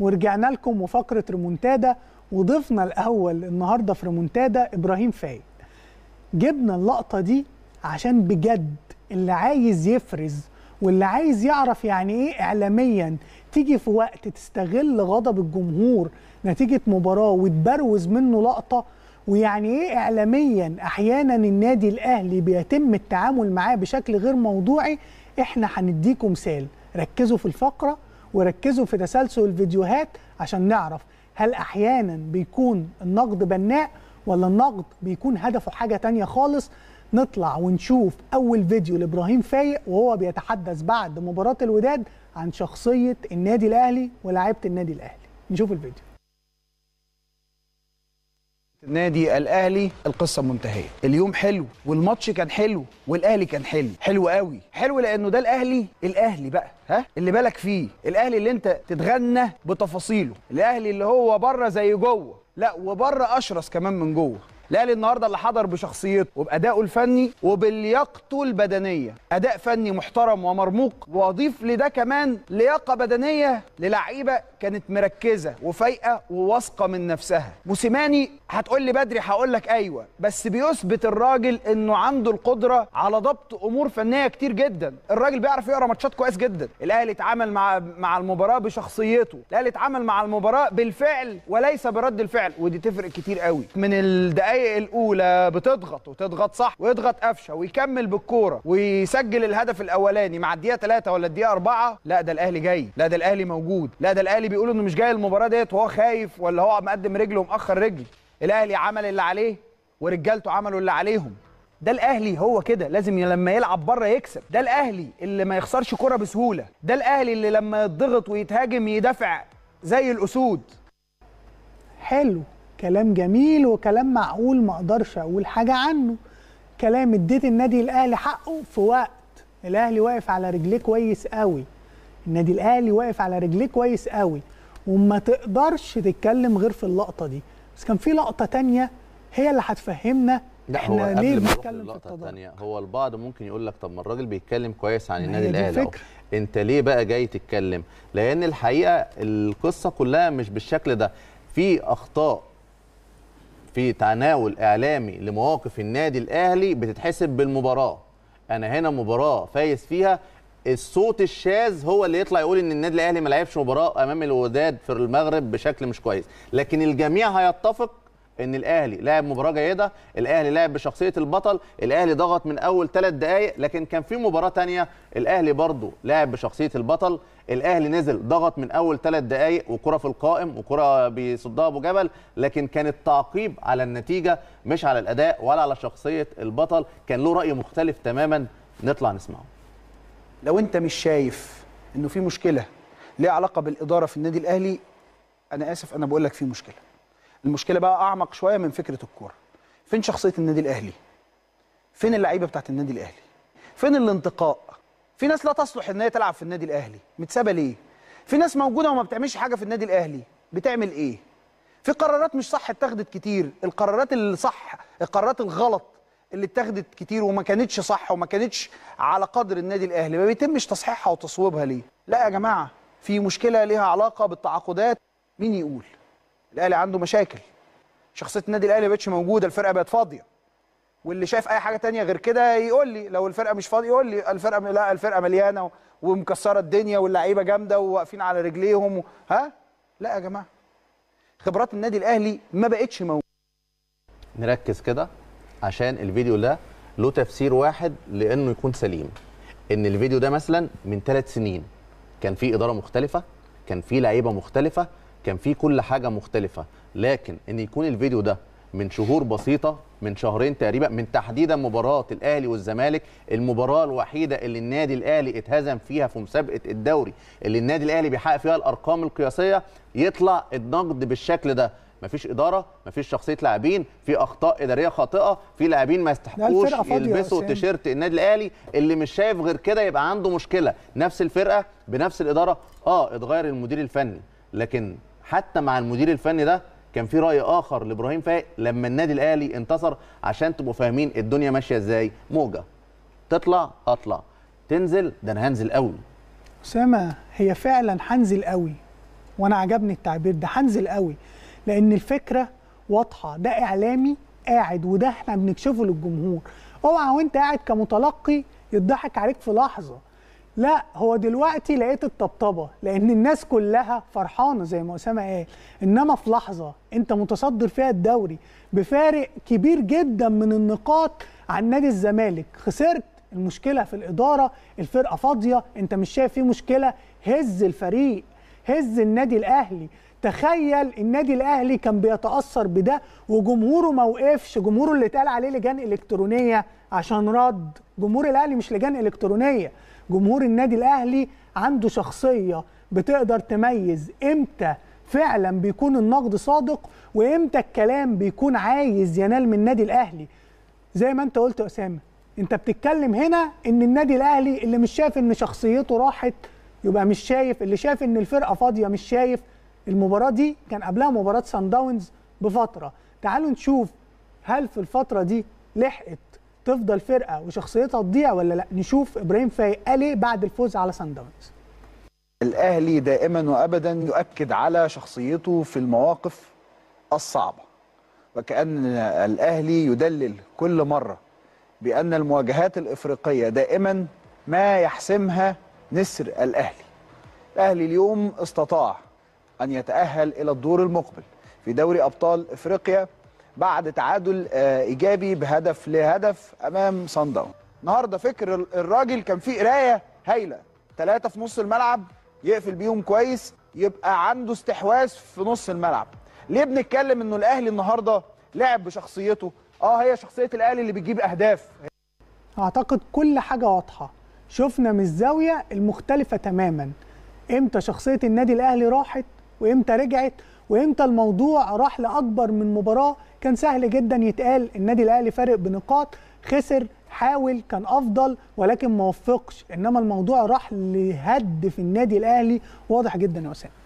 ورجعنا لكم وفقره ريمونتادا وضيفنا الاول النهارده في ريمونتادا ابراهيم فايق جبنا اللقطه دي عشان بجد اللي عايز يفرز واللي عايز يعرف يعني ايه اعلاميا تيجي في وقت تستغل غضب الجمهور نتيجه مباراه وتبروز منه لقطه ويعني ايه اعلاميا احيانا النادي الاهلي بيتم التعامل معاه بشكل غير موضوعي احنا هنديكم مثال ركزوا في الفقره وركزوا في تسلسل الفيديوهات عشان نعرف هل احيانا بيكون النقد بناء ولا النقد بيكون هدفه حاجه تانية خالص نطلع ونشوف اول فيديو لابراهيم فايق وهو بيتحدث بعد مباراه الوداد عن شخصيه النادي الاهلي ولاعيبه النادي الاهلي نشوف الفيديو النادي الاهلي القصه منتهيه اليوم حلو والماتش كان حلو والاهلي كان حلو حلو قوي حلو لانه ده الاهلي الاهلي بقى ها اللي بالك فيه الاهلي اللي انت تتغنى بتفاصيله الاهلي اللي هو بره زي جوه لا وبره اشرس كمان من جوه الاهلي النهارده اللي حضر بشخصيته وبادائه الفني وبلياقته البدنيه اداء فني محترم ومرموق واضيف لده كمان لياقه بدنيه للعيبه كانت مركزه وفايقه وواثقه من نفسها موسيماني هتقول لي بدري هقول لك ايوه بس بيثبت الراجل انه عنده القدره على ضبط امور فنيه كتير جدا الراجل بيعرف يقرا ماتشات كويس جدا الاهلي اتعامل مع مع المباراه بشخصيته الاهلي اتعامل مع المباراه بالفعل وليس برد الفعل ودي تفرق كتير قوي من الدقائق الدقائق الاولى بتضغط وتضغط صح ويضغط قفشه ويكمل بالكوره ويسجل الهدف الاولاني مع الدقيقه 3 ولا الدقيقه 4 لا ده الاهلي جاي لا ده الاهلي موجود لا ده الاهلي بيقول انه مش جاي المباراه ديت وهو خايف ولا هو مقدم رجله ومأخر رجله الاهلي عمل اللي عليه ورجالته عملوا اللي عليهم ده الاهلي هو كده لازم لما يلعب بره يكسب ده الاهلي اللي ما يخسرش كرة بسهوله ده الاهلي اللي لما يضغط ويتهاجم يدافع زي الاسود حلو كلام جميل وكلام معقول ما اقدرش اقول حاجه عنه كلام اديت النادي الاهلي حقه في وقت الاهلي واقف على رجليه كويس قوي النادي الاهلي واقف على رجليه كويس قوي وما تقدرش تتكلم غير في اللقطه دي بس كان في لقطه تانية هي اللي هتفهمنا لا احنا هو ليه بنتكلم في اللقطه الثانيه هو البعض ممكن يقول لك طب ما الراجل بيتكلم كويس عن النادي الاهلي انت ليه بقى جاي تتكلم لان الحقيقه القصه كلها مش بالشكل ده في اخطاء في تناول اعلامي لمواقف النادي الاهلي بتتحسب بالمباراه انا هنا مباراه فايز فيها الصوت الشاذ هو اللي يطلع يقول ان النادي الاهلي ما لعبش مباراه امام الوداد في المغرب بشكل مش كويس لكن الجميع هيتفق ان الاهلي لعب مباراه جيده الاهلي لعب بشخصيه البطل الاهلي ضغط من اول ثلاث دقائق لكن كان في مباراه ثانيه الاهلي برضه لعب بشخصيه البطل الاهلي نزل ضغط من اول ثلاث دقائق وكره في القائم وكره بيصدها ابو جبل لكن كان التعقيب على النتيجه مش على الاداء ولا على شخصيه البطل كان له راي مختلف تماما نطلع نسمعه لو انت مش شايف انه في مشكله ليها علاقه بالاداره في النادي الاهلي انا اسف انا بقول لك في مشكله المشكله بقى اعمق شويه من فكره الكوره فين شخصيه النادي الاهلي فين اللعيبه بتاعه النادي الاهلي فين الانتقاء في ناس لا تصلح ان هي تلعب في النادي الاهلي متسابه ليه في ناس موجوده وما بتعملش حاجه في النادي الاهلي بتعمل ايه في قرارات مش صح اتخذت كتير القرارات الصح القرارات الغلط اللي اتخذت كتير وما كانتش صح وما كانتش على قدر النادي الاهلي ما بيتمش تصحيحها وتصويبها ليه لا يا جماعه في مشكله ليها علاقه بالتعاقدات مين يقول الاهلي عنده مشاكل شخصيه النادي الاهلي بقتش موجوده الفرقه بقت فاضيه واللي شايف اي حاجه تانية غير كده يقول لي لو الفرقه مش فاضيه يقول لي الفرقه لا الفرقه مليانه ومكسره الدنيا واللعيبه جامده وواقفين على رجليهم و... ها لا يا جماعه خبرات النادي الاهلي ما بقتش موجوده نركز كده عشان الفيديو ده له تفسير واحد لانه يكون سليم ان الفيديو ده مثلا من ثلاث سنين كان في اداره مختلفه كان في لعيبه مختلفه كان في كل حاجه مختلفه لكن ان يكون الفيديو ده من شهور بسيطه من شهرين تقريبا من تحديدا مباراه الاهلي والزمالك المباراه الوحيده اللي النادي الاهلي اتهزم فيها في مسابقه الدوري اللي النادي الاهلي بيحقق فيها الارقام القياسيه يطلع النقد بالشكل ده مفيش اداره مفيش شخصيه لاعبين في اخطاء اداريه خاطئه في لاعبين ما يستحقوش يلبسوا تيشيرت النادي الاهلي اللي مش شايف غير كده يبقى عنده مشكله نفس الفرقه بنفس الاداره اه اتغير المدير الفني لكن حتى مع المدير الفني ده كان في راي اخر لابراهيم فايق لما النادي الاهلي انتصر عشان تبقوا فاهمين الدنيا ماشيه ازاي موجه تطلع اطلع تنزل ده انا هنزل قوي اسامه هي فعلا هنزل قوي وانا عجبني التعبير ده هنزل قوي لان الفكره واضحه ده اعلامي قاعد وده احنا بنكشفه للجمهور اوعى وانت قاعد كمتلقي يضحك عليك في لحظه لا هو دلوقتي لقيت الطبطبه لان الناس كلها فرحانه زي ما اسامه قال انما في لحظه انت متصدر فيها الدوري بفارق كبير جدا من النقاط عن نادي الزمالك خسرت المشكله في الاداره الفرقه فاضيه انت مش شايف فيه مشكله هز الفريق هز النادي الاهلي تخيل النادي الاهلي كان بيتاثر بده وجمهوره ما وقفش جمهوره اللي اتقال عليه لجان الكترونيه عشان رد جمهور الاهلي مش لجان الكترونيه جمهور النادي الاهلي عنده شخصيه بتقدر تميز امتى فعلا بيكون النقد صادق وامتى الكلام بيكون عايز ينال من النادي الاهلي زي ما انت قلت يا اسامه انت بتتكلم هنا ان النادي الاهلي اللي مش شايف ان شخصيته راحت يبقى مش شايف اللي شايف ان الفرقه فاضيه مش شايف المباراه دي كان قبلها مباراه سان داونز بفتره تعالوا نشوف هل في الفتره دي لحقت تفضل فرقه وشخصيتها تضيع ولا لا نشوف ابراهيم فايق قال ايه بعد الفوز على سان داونز الاهلي دائما وابدا يؤكد على شخصيته في المواقف الصعبه وكان الاهلي يدلل كل مره بان المواجهات الافريقيه دائما ما يحسمها نسر الاهلي الاهلي اليوم استطاع أن يتأهل إلى الدور المقبل في دوري أبطال إفريقيا بعد تعادل آه، إيجابي بهدف لهدف أمام سان داون النهارده فكر الراجل كان فيه قراية هايلة ثلاثة في نص الملعب يقفل بيهم كويس يبقى عنده استحواذ في نص الملعب ليه بنتكلم انه الاهلي النهارده لعب بشخصيته اه هي شخصيه الاهلي اللي بتجيب اهداف اعتقد كل حاجه واضحه شفنا من الزاويه المختلفه تماما امتى شخصيه النادي الاهلي راحت وامتى رجعت وامتى الموضوع راح لاكبر من مباراه كان سهل جدا يتقال النادي الاهلي فارق بنقاط خسر حاول كان افضل ولكن ما وفقش انما الموضوع راح لهد في النادي الاهلي واضح جدا يا اسامه